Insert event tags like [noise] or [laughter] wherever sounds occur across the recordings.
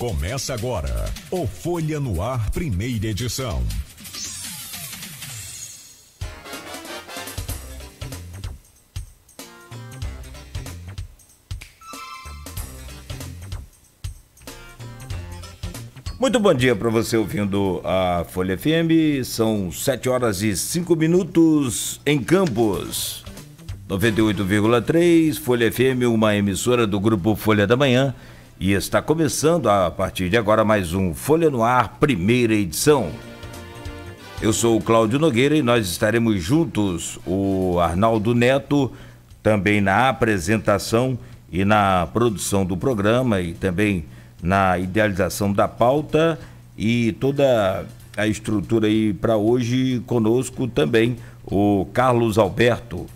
Começa agora o Folha no Ar, primeira edição. Muito bom dia para você ouvindo a Folha FM. São 7 horas e 5 minutos em Campos. 98,3 Folha FM, uma emissora do grupo Folha da Manhã e está começando a partir de agora mais um Folha no Ar, primeira edição. Eu sou o Cláudio Nogueira e nós estaremos juntos, o Arnaldo Neto, também na apresentação e na produção do programa e também na idealização da pauta e toda a estrutura aí para hoje conosco também o Carlos Alberto.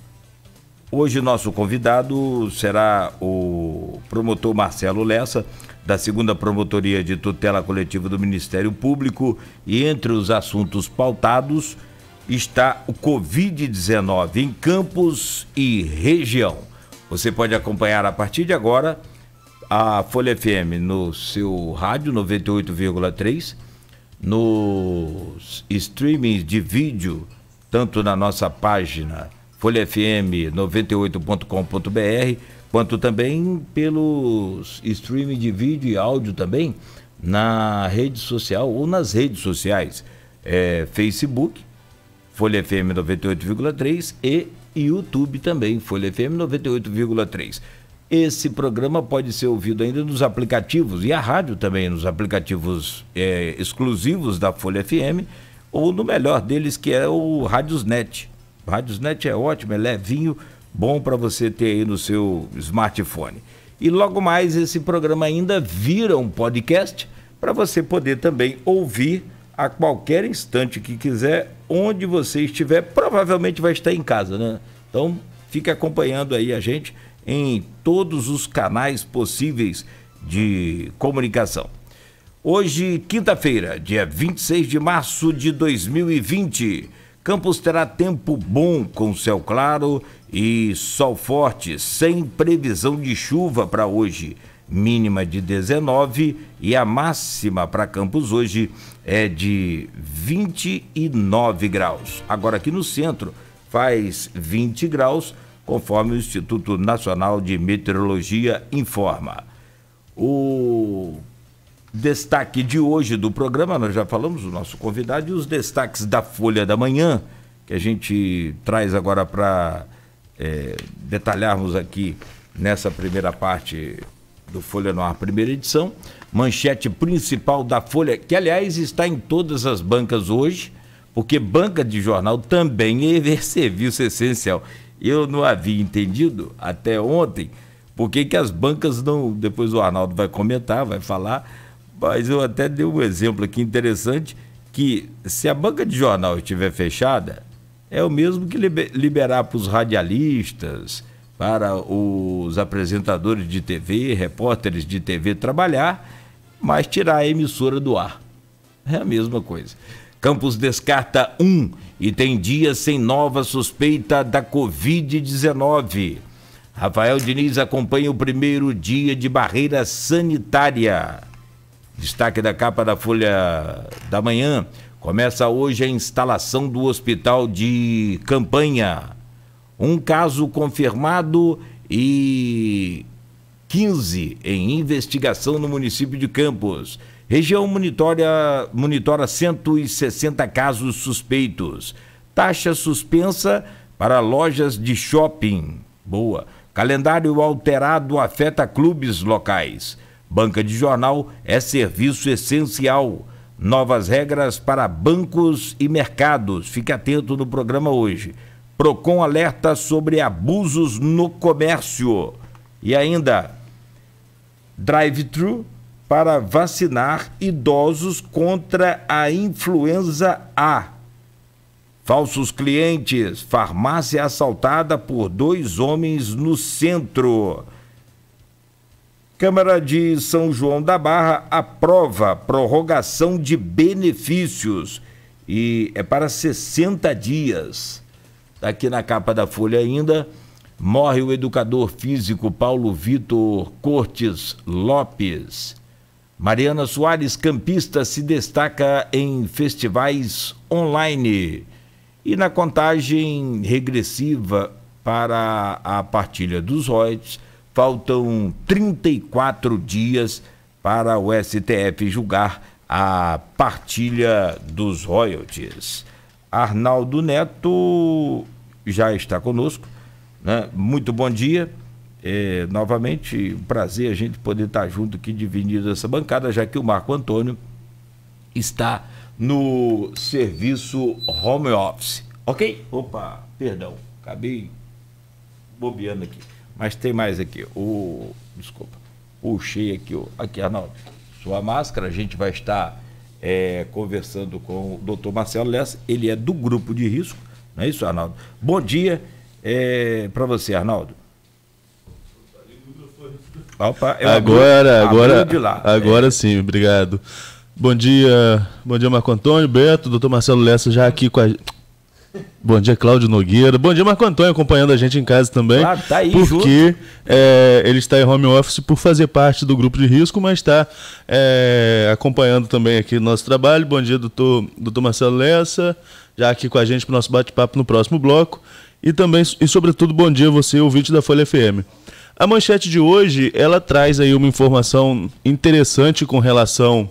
Hoje nosso convidado será o promotor Marcelo Lessa, da segunda Promotoria de Tutela Coletiva do Ministério Público, e entre os assuntos pautados está o Covid-19 em campos e região. Você pode acompanhar a partir de agora a Folha FM no seu rádio 98,3, nos streamings de vídeo, tanto na nossa página folhafm98.com.br quanto também pelos streaming de vídeo e áudio também na rede social ou nas redes sociais é, Facebook, Folha FM 98,3 e YouTube também, Folha FM 98,3. Esse programa pode ser ouvido ainda nos aplicativos e a rádio também, nos aplicativos é, exclusivos da Folha FM ou no melhor deles que é o Rádiosnet. Rádiosnet é ótimo, é levinho bom para você ter aí no seu smartphone. E logo mais esse programa ainda vira um podcast para você poder também ouvir a qualquer instante que quiser, onde você estiver, provavelmente vai estar em casa, né? Então, fique acompanhando aí a gente em todos os canais possíveis de comunicação. Hoje, quinta-feira, dia 26 de março de 2020, Campos terá tempo bom com céu claro e sol forte, sem previsão de chuva para hoje, mínima de 19 e a máxima para Campos hoje é de 29 graus. Agora aqui no centro faz 20 graus, conforme o Instituto Nacional de Meteorologia informa. O destaque de hoje do programa, nós já falamos o nosso convidado e os destaques da Folha da Manhã, que a gente traz agora para é, detalharmos aqui nessa primeira parte do Folha Noir, primeira edição, manchete principal da Folha, que aliás está em todas as bancas hoje, porque banca de jornal também é [laughs] serviço essencial. Eu não havia entendido até ontem por que as bancas não. Depois o Arnaldo vai comentar, vai falar, mas eu até dei um exemplo aqui interessante que se a banca de jornal estiver fechada, é o mesmo que liberar para os radialistas, para os apresentadores de TV, repórteres de TV trabalhar, mas tirar a emissora do ar. É a mesma coisa. Campos descarta um e tem dias sem nova suspeita da Covid-19. Rafael Diniz acompanha o primeiro dia de barreira sanitária. Destaque da capa da Folha da Manhã. Começa hoje a instalação do hospital de campanha. Um caso confirmado e 15 em investigação no município de Campos. Região monitora, monitora 160 casos suspeitos. Taxa suspensa para lojas de shopping. Boa. Calendário alterado afeta clubes locais. Banca de jornal é serviço essencial. Novas regras para bancos e mercados. Fique atento no programa hoje. Procon alerta sobre abusos no comércio. E ainda, drive-thru para vacinar idosos contra a influenza A. Falsos clientes. Farmácia assaltada por dois homens no centro. Câmara de São João da Barra aprova prorrogação de benefícios e é para 60 dias. Tá aqui na capa da Folha ainda. Morre o educador físico Paulo Vitor Cortes Lopes. Mariana Soares, campista, se destaca em festivais online. E na contagem regressiva para a partilha dos royalties, Faltam 34 dias para o STF julgar a partilha dos royalties. Arnaldo Neto já está conosco. Né? Muito bom dia. É, novamente, um prazer a gente poder estar junto aqui, dividindo essa bancada, já que o Marco Antônio está no serviço home office. Ok? Opa, perdão, acabei bobeando aqui. Mas tem mais aqui. O, desculpa. Puxei aqui, o, aqui, Arnaldo. Sua máscara, a gente vai estar é, conversando com o doutor Marcelo Lessa. Ele é do grupo de risco, não é isso, Arnaldo? Bom dia é, para você, Arnaldo. Opa, é agora, agora, agora é. sim, obrigado. Bom dia, bom dia Marco Antônio, Beto, doutor Marcelo Lessa já aqui com a, Bom dia, Cláudio Nogueira. Bom dia, Marco Antônio, acompanhando a gente em casa também. Claro, tá aí, Porque é, ele está em home office por fazer parte do grupo de risco, mas está é, acompanhando também aqui o nosso trabalho. Bom dia, doutor, doutor Marcelo Lessa, já aqui com a gente para o nosso bate-papo no próximo bloco. E também, e sobretudo, bom dia você, ouvinte da Folha FM. A manchete de hoje, ela traz aí uma informação interessante com relação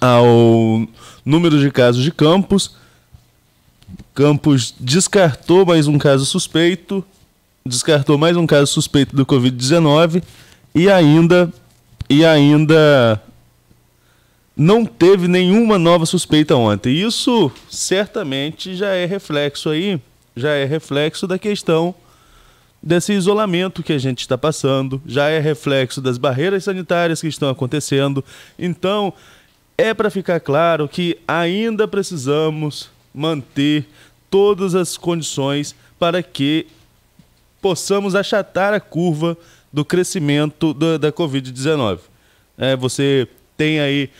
ao número de casos de campos Campos descartou mais um caso suspeito, descartou mais um caso suspeito do Covid-19 e ainda e ainda não teve nenhuma nova suspeita ontem. Isso certamente já é reflexo aí, já é reflexo da questão desse isolamento que a gente está passando, já é reflexo das barreiras sanitárias que estão acontecendo. Então, é para ficar claro que ainda precisamos manter todas as condições para que possamos achatar a curva do crescimento da, da Covid-19. É, você tem aí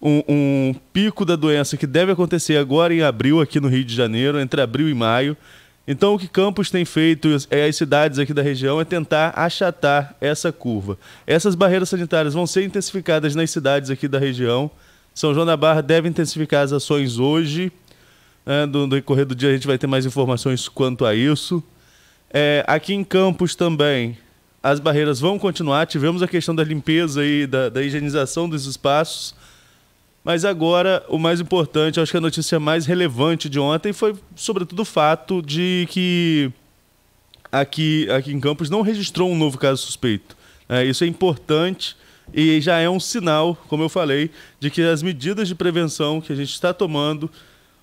um, um, pico da doença que deve acontecer agora em abril, aqui no Rio de Janeiro, entre abril e maio. Então, o que Campos tem feito e é as cidades aqui da região é tentar achatar essa curva. Essas barreiras sanitárias vão ser intensificadas nas cidades aqui da região. São João da Barra deve intensificar as ações hoje né? Do, decorrer do dia a gente vai ter mais informações quanto a isso. É, aqui em Campos também, as barreiras vão continuar. Tivemos a questão da limpeza e da, da, higienização dos espaços. Mas agora, o mais importante, acho que a notícia mais relevante de ontem foi, sobretudo, o fato de que aqui, aqui em Campos não registrou um novo caso suspeito. É, isso é importante e já é um sinal, como eu falei, de que as medidas de prevenção que a gente está tomando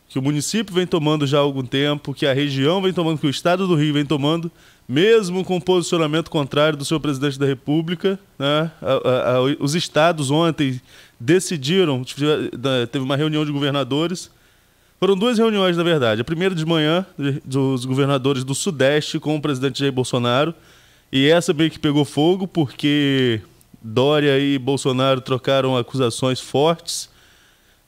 que o município vem tomando já há algum tempo, que a região vem tomando, que o Estado do Rio vem tomando, mesmo com posicionamento contrário do seu presidente da República. Né? A, a, a, os estados ontem decidiram, teve uma reunião de governadores. Foram duas reuniões, na verdade. A primeira de manhã, dos governadores do Sudeste com o presidente Jair Bolsonaro. E essa meio que pegou fogo, porque Dória e Bolsonaro trocaram acusações fortes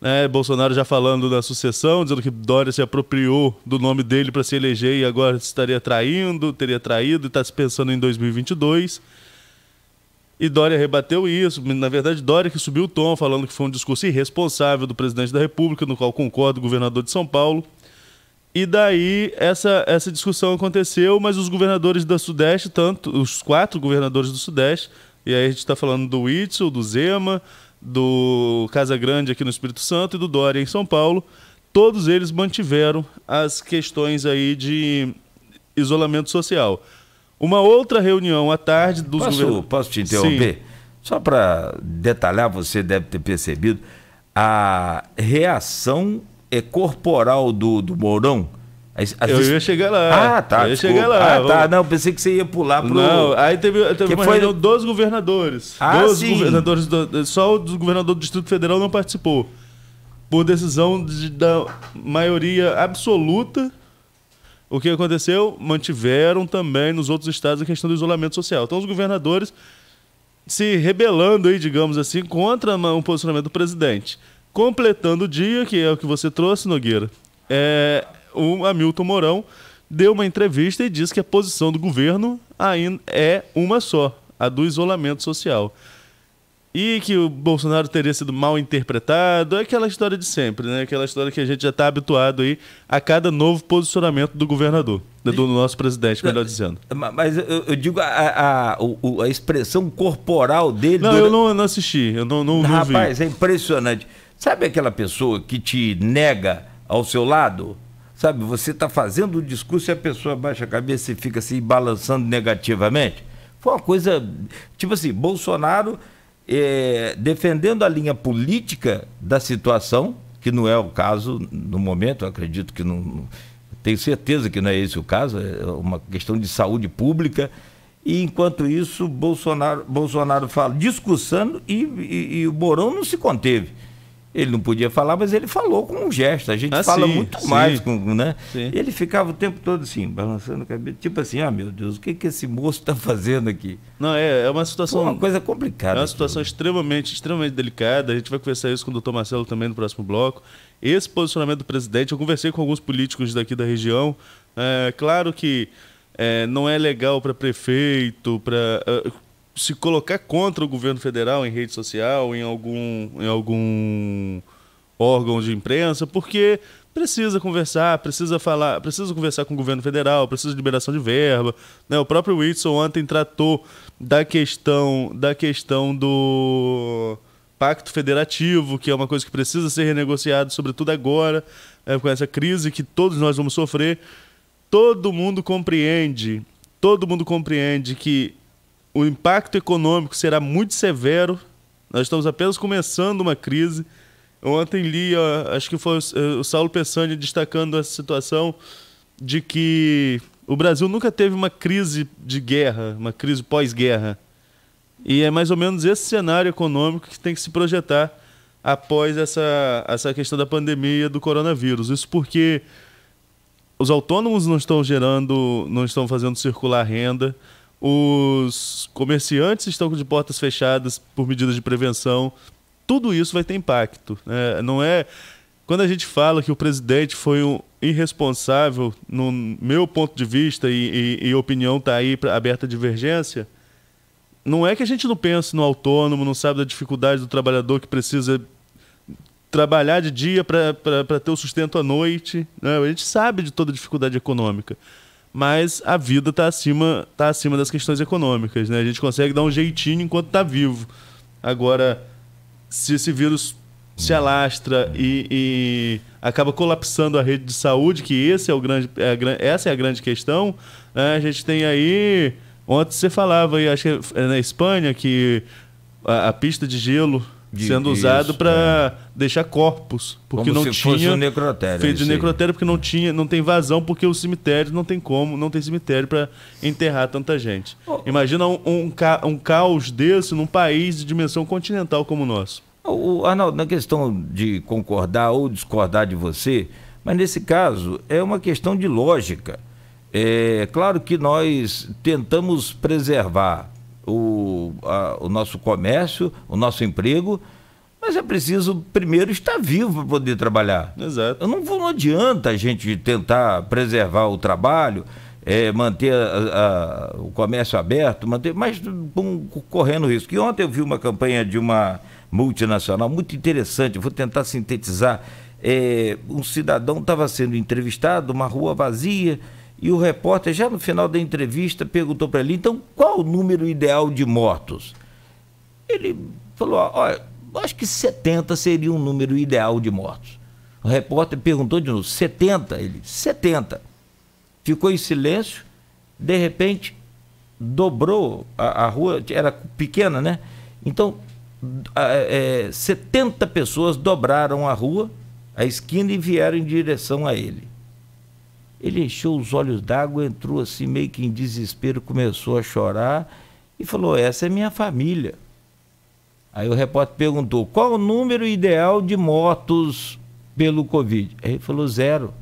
né? Bolsonaro já falando da sucessão, dizendo que Dória se apropriou do nome dele para se eleger e agora estaria traindo, teria traído e está se pensando em 2022. E Dória rebateu isso. Na verdade, Dória que subiu o tom, falando que foi um discurso irresponsável do presidente da República, no qual concorda o governador de São Paulo. E daí essa, essa discussão aconteceu, mas os governadores da Sudeste, tanto os quatro governadores do Sudeste, e aí a gente está falando do Itzel, do Zema, do Casa Grande aqui no Espírito Santo e do Dória em São Paulo, todos eles mantiveram as questões aí de isolamento social. Uma outra reunião à tarde dos posso, govern... Posso te interromper? Sim. Só para detalhar, você deve ter percebido a reação é corporal do, do Mourão as, as eu ia chegar lá. Ah, tá. Eu ia chegar lá. Ah, tá. Não, pensei que você ia pular pro. Não, aí teve, teve que uma foi... reunião dos governadores. Ah, dos sim. governadores. Do... Só o governador do Distrito Federal não participou. Por decisão de, da maioria absoluta. O que aconteceu? Mantiveram também nos outros estados a questão do isolamento social. Então, os governadores se rebelando aí, digamos assim, contra o posicionamento do presidente. Completando o dia, que é o que você trouxe, Nogueira. É, o Hamilton Mourão deu uma entrevista e disse que a posição do governo ainda é uma só, a do isolamento social. E que o Bolsonaro teria sido mal interpretado, é aquela história de sempre, né? Aquela história que a gente já está habituado aí a cada novo posicionamento do governador, do nosso presidente, melhor dizendo. Mas eu, eu digo a, a, a, expressão corporal dele. Não, durante... eu não, não, assisti, eu não, não, não Rapaz, vi. é impressionante. Sabe aquela pessoa que te nega ao seu lado? Sabe, você está fazendo o discurso e a pessoa baixa a cabeça e fica se assim, balançando negativamente. Foi uma coisa. Tipo assim, Bolsonaro é, defendendo a linha política da situação, que não é o caso no momento, eu acredito que não. Tenho certeza que não é esse o caso, é uma questão de saúde pública. E enquanto isso, Bolsonaro, Bolsonaro fala, discussando e, e, e o Mourão não se conteve. Ele não podia falar, mas ele falou com um gesto. A gente ah, fala sim, muito sim. mais com, né? Sim. Ele ficava o tempo todo assim, balançando a cabeça, tipo assim: "Ah, meu Deus, o que que esse moço está fazendo aqui?". Não, é, é uma situação Pô, uma coisa complicada. É uma situação aquilo. Tipo. extremamente, extremamente delicada. A gente vai conversar isso com o doutor Marcelo também no próximo bloco. Esse posicionamento do presidente, eu conversei com alguns políticos daqui da região. É, claro que é, não é legal para prefeito, para é, se colocar contra o governo federal em rede social, em algum, em algum órgão de imprensa, porque precisa conversar, precisa falar, precisa conversar com o governo federal, precisa de liberação de verba. Né? O próprio Whitson ontem tratou da questão da questão do pacto federativo, que é uma coisa que precisa ser renegociada, sobretudo agora, né? com essa crise que todos nós vamos sofrer. Todo mundo compreende, todo mundo compreende que o impacto econômico será muito severo. Nós estamos apenas começando uma crise. Ontem li, acho que foi o eh, Saulo Pessani destacando essa situação de que o Brasil nunca teve uma crise de guerra, uma crise pós-guerra. E é mais ou menos esse cenário econômico que tem que se projetar após essa, essa questão da pandemia do coronavírus. Isso porque os autônomos não estão gerando, não estão fazendo circular renda, os comerciantes estão de portas fechadas por medidas de prevenção. Tudo isso vai ter impacto. Né? Não é. Quando a gente fala que o presidente foi um irresponsável, no meu ponto de vista e, e, e opinião está aí pra, aberta a divergência, não é que a gente não pense no autônomo, não sabe da dificuldade do trabalhador que precisa trabalhar de dia para ter o sustento à noite. Né? A gente sabe de toda a dificuldade econômica mas a vida está acima, tá acima das questões econômicas, né? A gente consegue dar um jeitinho enquanto está vivo. Agora, se esse vírus se alastra e, e, acaba colapsando a rede de saúde, que esse é o grande, é a, essa é a grande questão, né? a gente tem aí. Ontem você falava aí, acho que é na Espanha, que a, a pista de gelo de, sendo usado para é. deixar corpos, porque como não se tinha fosse um necrotério, feito de necrotério porque não tinha, não tem vazão porque os cemitérios não tem como, não tem cemitério para enterrar tanta gente. Oh. Imagina um, um, um, caos desse num país de dimensão continental como o nosso. O, Arnaldo, na questão de concordar ou discordar de você, mas nesse caso é uma questão de lógica. É claro que nós tentamos preservar o, a, o nosso comércio, o nosso emprego, mas é preciso primeiro estar vivo para poder trabalhar. Exato. Não, não adianta a gente tentar preservar o trabalho, é, manter a, a, o comércio aberto, manter, mas correndo risco. E ontem eu vi uma campanha de uma multinacional muito interessante, vou tentar sintetizar. É, um cidadão estava sendo entrevistado, uma rua vazia e o repórter, já no final da entrevista, perguntou para ele: então, qual o número ideal de mortos? Ele falou: olha, acho que 70 seria um número ideal de mortos. O repórter perguntou de novo: 70? Ele: 70. Ficou em silêncio, de repente, dobrou a, a rua, era pequena, né? Então, é, 70 pessoas dobraram a rua, a esquina, e vieram em direção a ele. Ele encheu os olhos d'água, entrou assim meio que em desespero, começou a chorar e falou: Essa é minha família. Aí o repórter perguntou: Qual o número ideal de mortos pelo Covid? Aí ele falou: Zero.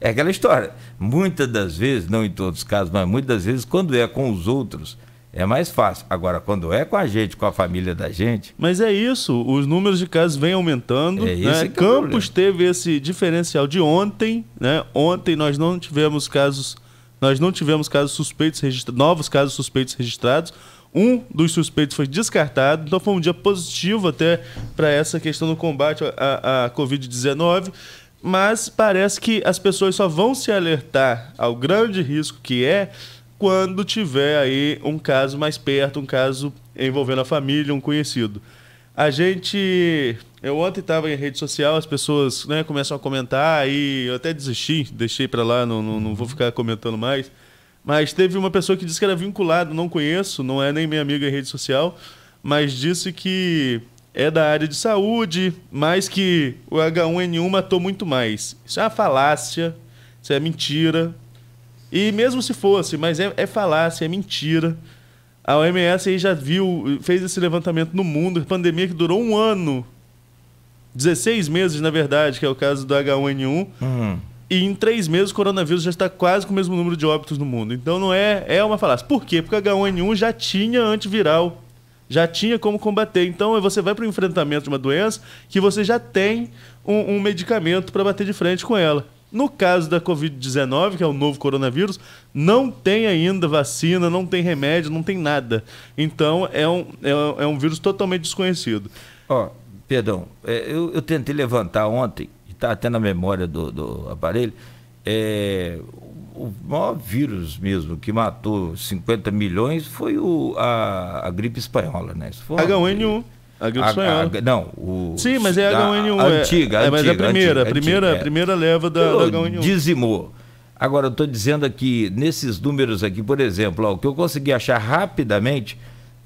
É aquela história. Muitas das vezes, não em todos os casos, mas muitas das vezes, quando é com os outros, é mais fácil. Agora, quando é com a gente, com a família da gente. Mas é isso, os números de casos vêm aumentando. É isso né? é Campos é teve esse diferencial de ontem, né? Ontem nós não tivemos casos, nós não tivemos casos suspeitos registrados, novos casos suspeitos registrados. Um dos suspeitos foi descartado, então foi um dia positivo até para essa questão do combate à, à Covid-19 mas parece que as pessoas só vão se alertar ao grande risco que é quando tiver aí um caso mais perto, um caso envolvendo a família, um conhecido. A gente. Eu ontem estava em rede social, as pessoas né, começam a comentar e eu até desisti, deixei para lá, não, não, não, vou uhum. ficar comentando mais. Mas teve uma pessoa que disse que era vinculado, não conheço, não é nem minha amiga em rede social, mas disse que é da área de saúde, mas que o H1N1 matou muito mais. Isso é uma falácia, isso é mentira, e mesmo se fosse, mas é, é falácia, é mentira. A OMS aí já viu, fez esse levantamento no mundo, pandemia que durou um ano. 16 meses, na verdade, que é o caso do H1N1. Uhum. E em três meses o coronavírus já está quase com o mesmo número de óbitos no mundo. Então não é, é uma falácia. Por quê? Porque o H1N1 já tinha antiviral. Já tinha como combater. Então é, você vai para o enfrentamento de uma doença que você já tem um, um medicamento para bater de frente com ela. No caso da Covid-19, que é o novo coronavírus, não tem ainda vacina, não tem remédio, não tem nada. Então é um, é, é um vírus totalmente desconhecido. Ó, oh, perdão, é, eu, eu tentei levantar ontem, está até na memória do, do aparelho, é, o maior vírus mesmo que matou 50 milhões foi o, a, a gripe espanhola, né? H1N1. A gripe a, A, não, o. Sim, mas é a H1N1. É- a, é, é a antiga, é, antiga, Mas a primeira, antiga, a primeira, antiga, é. primeira leva da, da H1N1. Dizimou. Agora, eu estou dizendo aqui, nesses números aqui, por exemplo, ó, o que eu consegui achar rapidamente,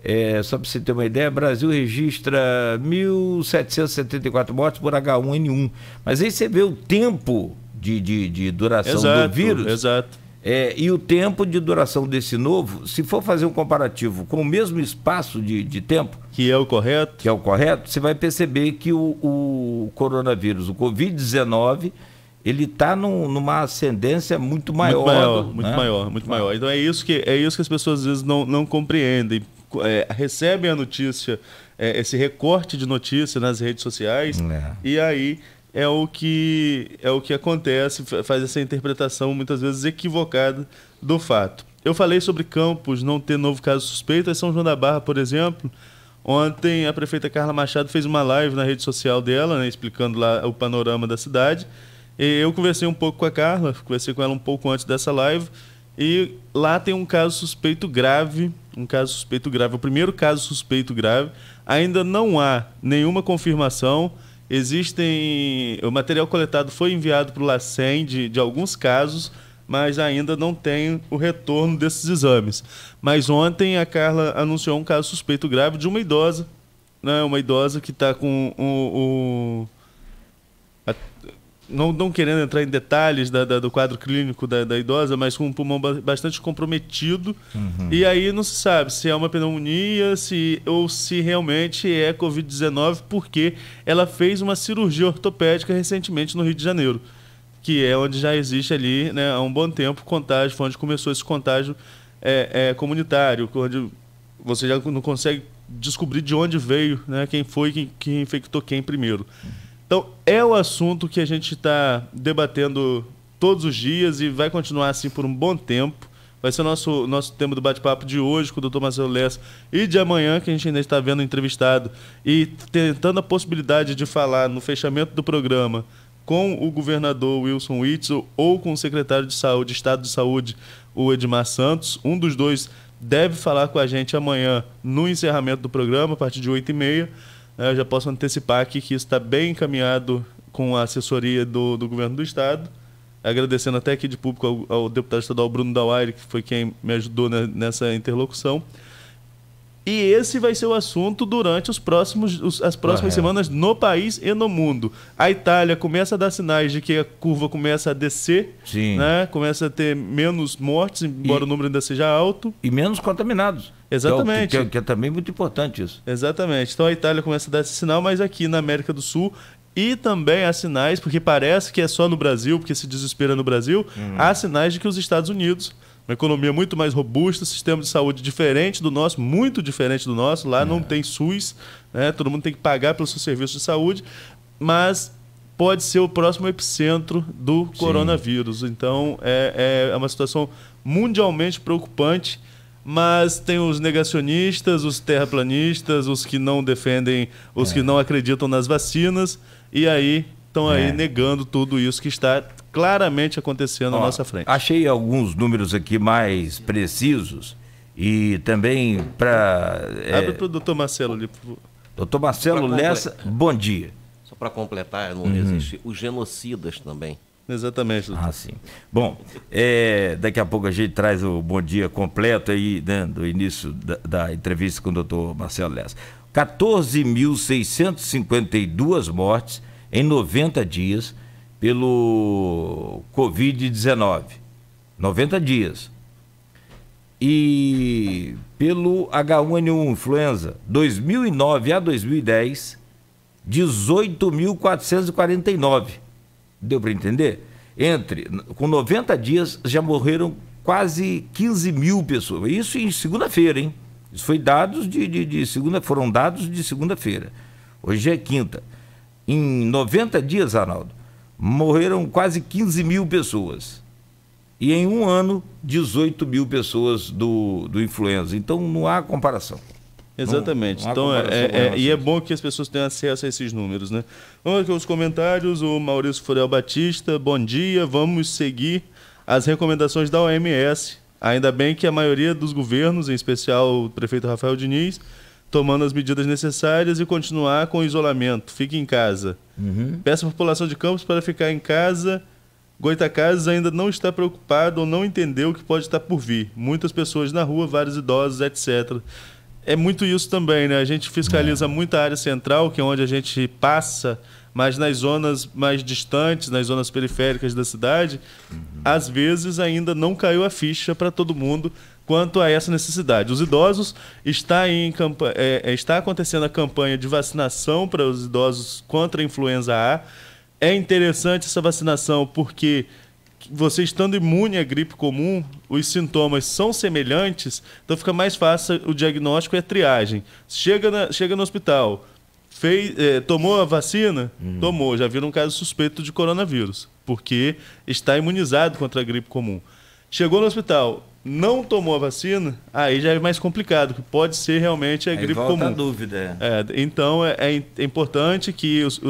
é, só para você ter uma ideia, Brasil registra 1.774 mortes por H1N1. Mas aí você vê o tempo de, de, de duração exato, do vírus. Exato. É, e o tempo de duração desse novo, se for fazer um comparativo com o mesmo espaço de, de tempo. Que é o correto. Que é o correto, você vai perceber que o, o coronavírus, o Covid-19, ele está num, numa ascendência muito maior. Muito maior, né? muito maior, muito maior. Então é isso que, é isso que as pessoas às vezes não, não compreendem. É, recebem a notícia, é, esse recorte de notícia nas redes sociais, é. e aí é o que é o que acontece, faz essa interpretação muitas vezes equivocada do fato. Eu falei sobre Campos não ter novo caso suspeito, é São João da Barra, por exemplo. Ontem a prefeita Carla Machado fez uma live na rede social dela, né, explicando lá o panorama da cidade. E eu conversei um pouco com a Carla, conversei com ela um pouco antes dessa live, e lá tem um caso suspeito grave, um caso suspeito grave, o primeiro caso suspeito grave. Ainda não há nenhuma confirmação, Existem. O material coletado foi enviado para o LACEN de, de alguns casos, mas ainda não tem o retorno desses exames. Mas ontem a Carla anunciou um caso suspeito grave de uma idosa. Né? Uma idosa que está com o não, não querendo entrar em detalhes da, da, do quadro clínico da, da, idosa, mas com um pulmão bastante comprometido. Uhum. E aí não se sabe se é uma pneumonia se, ou se realmente é Covid-19, porque ela fez uma cirurgia ortopédica recentemente no Rio de Janeiro, que é onde já existe ali né, há um bom tempo contágio, foi onde começou esse contágio é, é, comunitário, onde você já não consegue descobrir de onde veio, né, quem foi, que infectou quem primeiro. Uhum. Então, é o assunto que a gente está debatendo todos os dias e vai continuar assim por um bom tempo. Vai ser o nosso, nosso tema do bate-papo de hoje com o Dr. Marcelo Lessa e de amanhã, que a gente ainda está vendo entrevistado e tentando a possibilidade de falar no fechamento do programa com o governador Wilson Witzel ou com o secretário de saúde, Estado de Saúde, o Edmar Santos. Um dos dois deve falar com a gente amanhã no encerramento do programa, a partir de 8h30. É, eu já posso antecipar aqui que isso está bem encaminhado com a assessoria do, do governo do Estado. Agradecendo até aqui de público ao, ao deputado estadual Bruno Dawaire, que foi quem me ajudou nessa interlocução. E esse vai ser o assunto durante os próximos, os, as próximas ah, é. semanas no país e no mundo. A Itália começa a dar sinais de que a curva começa a descer, Sim. Né? começa a ter menos mortes, embora e, o número ainda seja alto. E menos contaminados. Exatamente. Que é, que, é, que é também muito importante isso. Exatamente. Então a Itália começa a dar esse sinal, mas aqui na América do Sul e também há sinais, porque parece que é só no Brasil, porque se desespera no Brasil, hum. há sinais de que os Estados Unidos uma economia muito mais robusta, sistema de saúde diferente do nosso, muito diferente do nosso. Lá é. não tem SUS, né? todo mundo tem que pagar pelo seu serviço de saúde, mas pode ser o próximo epicentro do Sim. coronavírus. Então é, é, é uma situação mundialmente preocupante. Mas tem os negacionistas, os terraplanistas, os que não defendem, os é. que não acreditam nas vacinas. E aí estão é. aí negando tudo isso que está claramente acontecendo Ó, nossa frente. Achei alguns números aqui mais precisos e também para. É... Abre para o doutor Marcelo ali. Doutor Marcelo Lessa, bom dia. Só para completar, não uhum. existe os genocidas também. Exatamente, doutor. Ah, sim. Bom, é, daqui a pouco a gente traz o bom dia completo aí, né, do início da, da entrevista com o doutor Marcelo Lessa. 14.652 mortes, em 90 dias pelo Covid-19. 90 dias. E pelo H1N1 influenza, 2009 a 2010, 18.449. Deu para entender? Entre, com 90 dias, já morreram quase 15 mil pessoas. Isso em segunda-feira, hein? Isso foi dados de, de, de segunda, foram dados de segunda-feira. Hoje é quinta em 90 dias, Arnaldo, morreram quase 15 mil pessoas. E em um ano, 18 mil pessoas do, do influenza. Então não há comparação. Exatamente. Não, não então, é, é, é e é bom que as pessoas tenham acesso a esses números, né? Vamos aqui aos comentários. O Maurício Furel Batista, bom dia. Vamos seguir as recomendações da OMS. Ainda bem que a maioria dos governos, em especial o prefeito Rafael Diniz, tomando as medidas necessárias e continuar com o isolamento. Fique em casa. Uhum. Peça à população de Campos para ficar em casa. Goitacazes ainda não está preocupado ou não entendeu o que pode estar por vir. Muitas pessoas na rua, vários idosos, etc. É muito isso também, né? A gente fiscaliza é. área central, que é onde a gente passa, mas nas zonas mais distantes, nas zonas periféricas da cidade, uhum. às vezes ainda não caiu a ficha para todo mundo quanto a essa necessidade. Os idosos está, em, é, é, está acontecendo a campanha de vacinação para os idosos contra a influenza A. É interessante essa vacinação porque você estando imune à gripe comum, os sintomas são semelhantes, então fica mais fácil o diagnóstico e a triagem. Chega, na, chega no hospital, fez, é, tomou a vacina? Hum. Tomou, já viram um caso suspeito de coronavírus, porque está imunizado contra a gripe comum. Chegou no hospital, não tomou a vacina, aí já é mais complicado, que pode ser realmente a aí gripe volta comum. A dúvida. É, é então é, é, é, importante que os,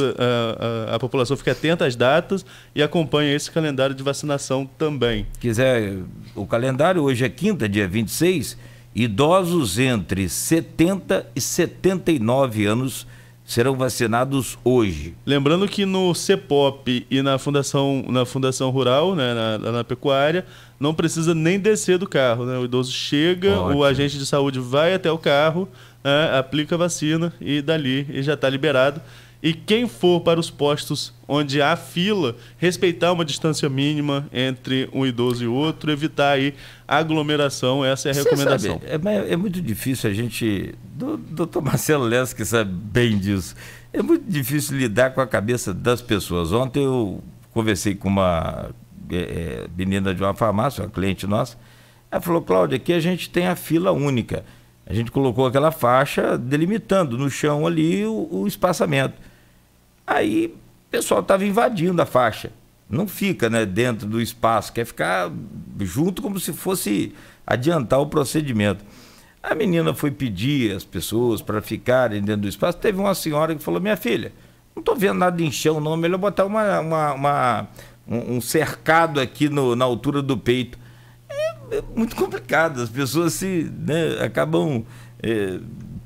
a, a, a, população fique atenta às datas e acompanhe esse calendário de vacinação também. Quiser, o calendário hoje é quinta, dia 26. Idosos entre 70 e 79 anos serão vacinados hoje. Lembrando que no CEPOP e na Fundação, na Fundação Rural, né, na, na pecuária, não precisa nem descer do carro. Né? O idoso chega, Ótimo. o agente de saúde vai até o carro, né? aplica a vacina e dali e já está liberado. E quem for para os postos onde há fila, respeitar uma distância mínima entre um idoso e outro, evitar aí aglomeração, essa é a Você recomendação. Sabe, é, é, muito difícil a gente. Doutor Marcelo Lesca sabe bem disso. É muito difícil lidar com a cabeça das pessoas. Ontem eu conversei com uma é, menina é, de uma farmácia, uma cliente nossa, ela falou, Cláudia, aqui a gente tem a fila única. A gente colocou aquela faixa delimitando no chão ali o, o espaçamento. Aí o pessoal estava invadindo a faixa. Não fica né, dentro do espaço, quer ficar junto como se fosse adiantar o procedimento. A menina foi pedir as pessoas para ficarem dentro do espaço. Teve uma senhora que falou: Minha filha, não estou vendo nada em chão, não. Melhor botar uma, uma, uma um, um cercado aqui no, na altura do peito. É, é muito complicado, as pessoas se né, acabam é,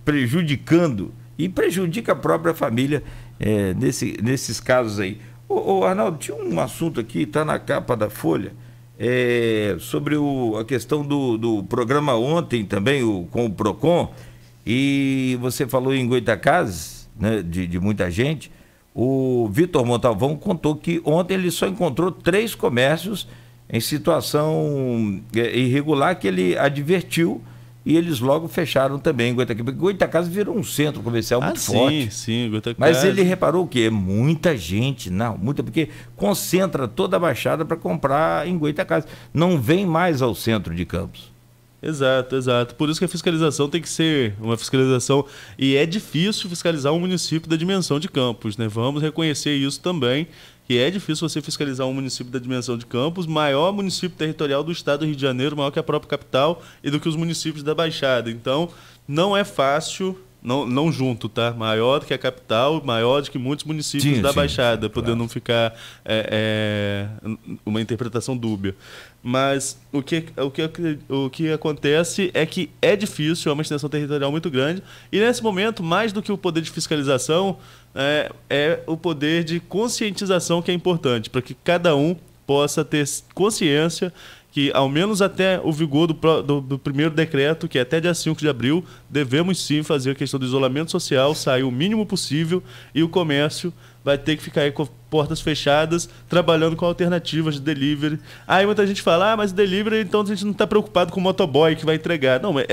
prejudicando e prejudica a própria família é, nesse, nesses casos aí. Ô, ô, Arnaldo, tinha um assunto aqui, está na capa da Folha, é, sobre o, a questão do, do programa ontem também o, com o PROCON, e você falou em Goitacazes, né, de, de muita gente, o Vitor Montalvão contou que ontem ele só encontrou três comércios em situação é, irregular que ele advertiu e eles logo fecharam também Porque Goitacazes virou um centro comercial muito ah, sim, forte. Sim, sim, Goitacazes. Mas ele reparou o quê? Muita gente, não, muita, porque concentra toda a baixada para comprar em Goitacazes. Não vem mais ao centro de Campos. Exato, exato. Por isso que a fiscalização tem que ser uma fiscalização. E é difícil fiscalizar um município da dimensão de Campos, né? Vamos reconhecer isso também, que é difícil você fiscalizar um município da dimensão de Campos, maior município territorial do estado do Rio de Janeiro, maior que a própria capital e do que os municípios da Baixada. Então, não é fácil. Não, não junto, tá? Maior do que a capital, maior do que muitos municípios sim, da sim, Baixada, claro. podendo não ficar é, é, uma interpretação dúbia. Mas o que, o, que, o que acontece é que é difícil, é uma extensão territorial muito grande. E nesse momento, mais do que o poder de fiscalização, é, é o poder de conscientização que é importante, para que cada um possa ter consciência que, ao menos até o vigor do, do, do, primeiro decreto, que é até dia 5 de abril, devemos sim fazer a questão do isolamento social, sair o mínimo possível e o comércio vai ter que ficar aí com portas fechadas, trabalhando com alternativas de delivery. Aí muita gente fala, ah, mas delivery, então a gente não está preocupado com o motoboy que vai entregar. Não, é,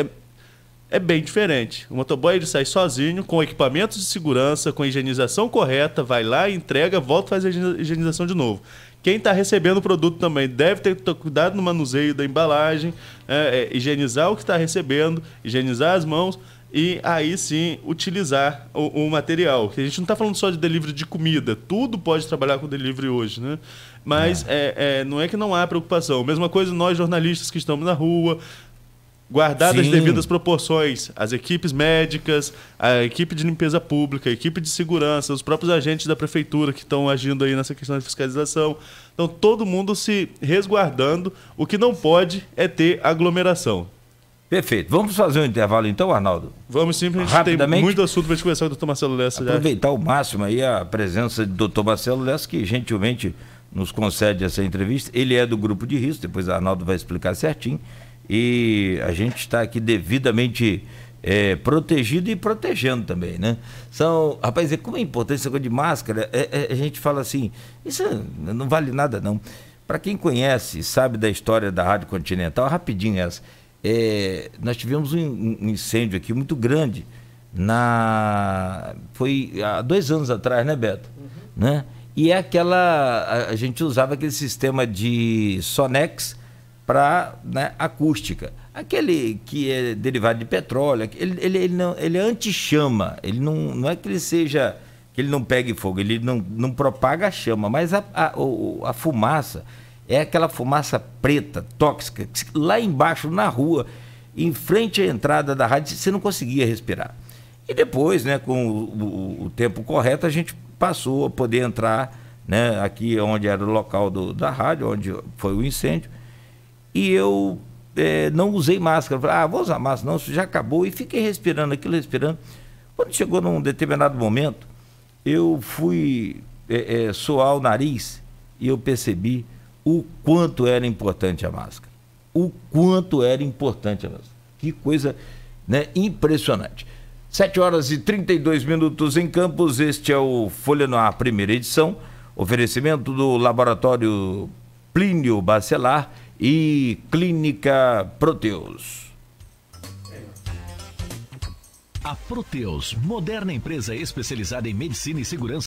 é bem diferente. O motoboy ele sai sozinho, com equipamentos de segurança, com higienização correta, vai lá, entrega, volta e faz a higienização de novo. Quem está recebendo o produto também deve ter cuidado no manuseio da embalagem, é, é, higienizar o que está recebendo, higienizar as mãos e aí sim utilizar o, o material. A gente não está falando só de delivery de comida, tudo pode trabalhar com delivery hoje, né? Mas é. É, é, não é que não há preocupação. Mesma coisa nós jornalistas que estamos na rua, guardadas as devidas proporções, as equipes médicas, a equipe de limpeza pública, a equipe de segurança, os próprios agentes da prefeitura que estão agindo aí nessa questão de fiscalização. Então todo mundo se resguardando. O que não pode é ter aglomeração. Perfeito. Vamos fazer um intervalo então, Arnaldo? Vamos sim, a gente tem muito assunto para conversar com o doutor Marcelo Lessa. Aproveitar já. o máximo aí a presença do doutor Marcelo Lessa, que gentilmente nos concede essa entrevista. Ele é do grupo de risco, depois o Arnaldo vai explicar certinho. E a gente está aqui devidamente é, protegido e protegendo também, né? São, rapaz, é como é importante essa coisa de máscara, é, é, a gente fala assim, isso não vale nada não. Para quem conhece, sabe da história da Rádio Continental, rapidinho essa é, nós tivemos um, um, incêndio aqui muito grande. Na, foi há dois anos atrás, né, Beto? Uhum. Né? E é aquela. A, a, gente usava aquele sistema de Sonex para né, acústica. Aquele que é derivado de petróleo, ele, ele, ele, não, ele é anti-chama. Ele não, não é que ele seja. que ele não pegue fogo, ele não, não propaga a chama, mas a, a, a fumaça é aquela fumaça preta, tóxica, lá embaixo, na rua, em frente à entrada da rádio, você não conseguia respirar. E depois, né, com o, o, o tempo correto, a gente passou a poder entrar né, aqui onde era o local do, da rádio, onde foi o incêndio, e eu é, não usei máscara. Falei, ah, vou usar máscara, não, isso já acabou, e fiquei respirando aquilo, respirando. Quando chegou num determinado momento, eu fui é, é, soar o nariz e eu percebi o quanto era importante a máscara. O quanto era importante a máscara. Que coisa né, impressionante. 7 horas e 32 minutos em Campos. Este é o Folha Noir, primeira edição. Oferecimento do Laboratório Plínio Bacelar e Clínica Proteus. A Proteus, moderna empresa especializada em medicina e segurança.